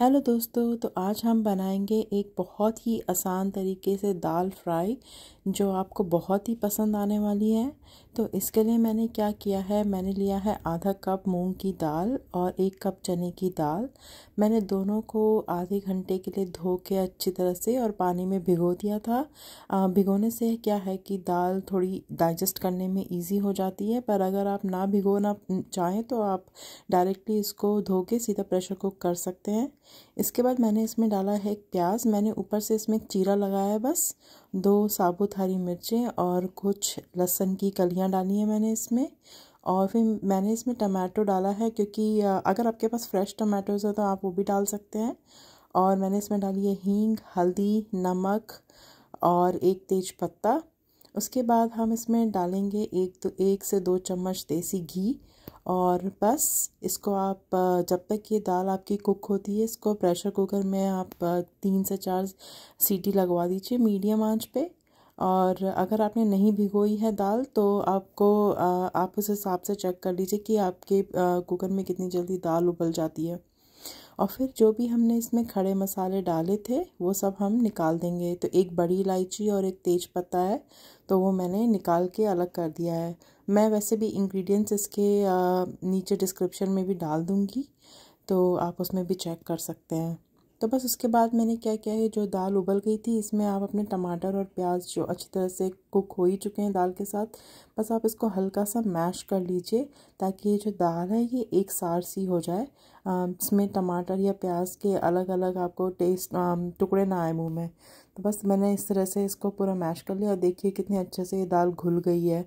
hello दोस्तों तो आज हम बनाएंगे एक बहुत ही आसान तरीके से दाल फ्राई जो आपको बहुत ही पसंद आने वाली है तो इसके लिए मैंने क्या किया है मैंने लिया है आधा कप मूंग की दाल और एक कप चने की दाल मैंने दोनों को आधे घंटे के लिए धो के अच्छी तरह से और पानी में भिगो दिया था भिगोने से क्या है कि दाल थोड़ी डाइजेस्ट करने में ईजी हो जाती है पर अगर आप ना भिगोना चाहें तो आप डायरेक्टली इसको धो के सीधा प्रेशर कुक कर सकते हैं इसके बाद मैंने इसमें डाला है प्याज मैंने ऊपर से इसमें चीरा लगाया है बस दो साबुत हरी मिर्चें और कुछ लहसन की कलियाँ डाली हैं मैंने इसमें और फिर मैंने इसमें टमाटो डाला है क्योंकि अगर आपके पास फ्रेश टमाटोज़ हो तो आप वो भी डाल सकते हैं और मैंने इसमें डाली है हींग हल्दी नमक और एक तेज पत्ता उसके बाद हम इसमें डालेंगे एक तो एक से दो चम्मच देसी घी और बस इसको आप जब तक ये दाल आपकी कुक होती है इसको प्रेशर कुकर में आप तीन से चार सीटी लगवा दीजिए मीडियम आंच पे और अगर आपने नहीं भिगोई है दाल तो आपको आप उस हिसाब से चेक कर लीजिए कि आपके कुकर में कितनी जल्दी दाल उबल जाती है और फिर जो भी हमने इसमें खड़े मसाले डाले थे वो सब हम निकाल देंगे तो एक बड़ी इलायची और एक तेज पत्ता है तो वो मैंने निकाल के अलग कर दिया है मैं वैसे भी इंग्रेडिएंट्स इसके नीचे डिस्क्रिप्शन में भी डाल दूँगी तो आप उसमें भी चेक कर सकते हैं तो बस उसके बाद मैंने क्या किया है जो दाल उबल गई थी इसमें आप अपने टमाटर और प्याज जो अच्छी तरह से कुक हो ही चुके हैं दाल के साथ बस आप इसको हल्का सा मैश कर लीजिए ताकि ये जो दाल है ये एक सार सी हो जाए इसमें टमाटर या प्याज के अलग अलग आपको टेस्ट टुकड़े ना आए मुँह में तो बस मैंने इस तरह से इसको पूरा मैश कर लिया और देखिए कितने अच्छे से ये दाल घुल गई है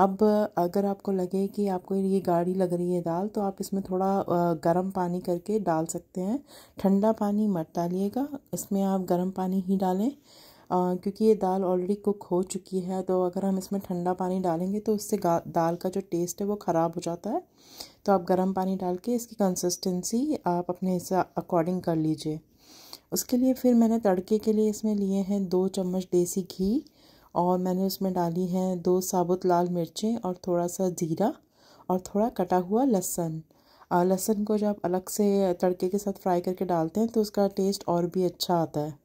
अब अगर आपको लगे कि आपको ये गाढ़ी लग रही है दाल तो आप इसमें थोड़ा गर्म पानी करके डाल सकते हैं ठंडा पानी मत डालिएगा इसमें आप गर्म पानी ही डालें आ, क्योंकि ये दाल ऑलरेडी कुक हो चुकी है तो अगर हम इसमें ठंडा पानी डालेंगे तो उससे दाल का जो टेस्ट है वो ख़राब हो जाता है तो आप गर्म पानी डाल के इसकी कंसिस्टेंसी आप अपने अकॉर्डिंग कर लीजिए उसके लिए फिर मैंने तड़के के लिए इसमें लिए हैं दो चम्मच देसी घी और मैंने उसमें डाली हैं दो साबुत लाल मिर्चें और थोड़ा सा ज़ीरा और थोड़ा कटा हुआ लहसन लहसन को जब अलग से तड़के के साथ फ्राई करके डालते हैं तो उसका टेस्ट और भी अच्छा आता है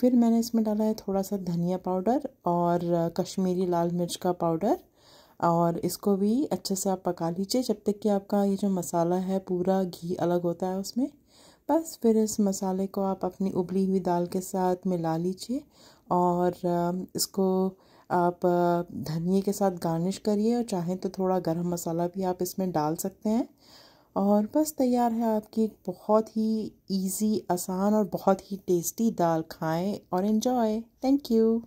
फिर मैंने इसमें डाला है थोड़ा सा धनिया पाउडर और कश्मीरी लाल मिर्च का पाउडर और इसको भी अच्छे से आप पका लीजिए जब तक कि आपका ये जो मसाला है पूरा घी अलग होता है उसमें बस फिर इस मसाले को आप अपनी उबली हुई दाल के साथ मिला लीजिए और इसको आप धनिए के साथ गार्निश करिए और चाहें तो थोड़ा गरम मसाला भी आप इसमें डाल सकते हैं और बस तैयार है आपकी एक बहुत ही इजी आसान और बहुत ही टेस्टी दाल खाएं और इन्जॉय थैंक यू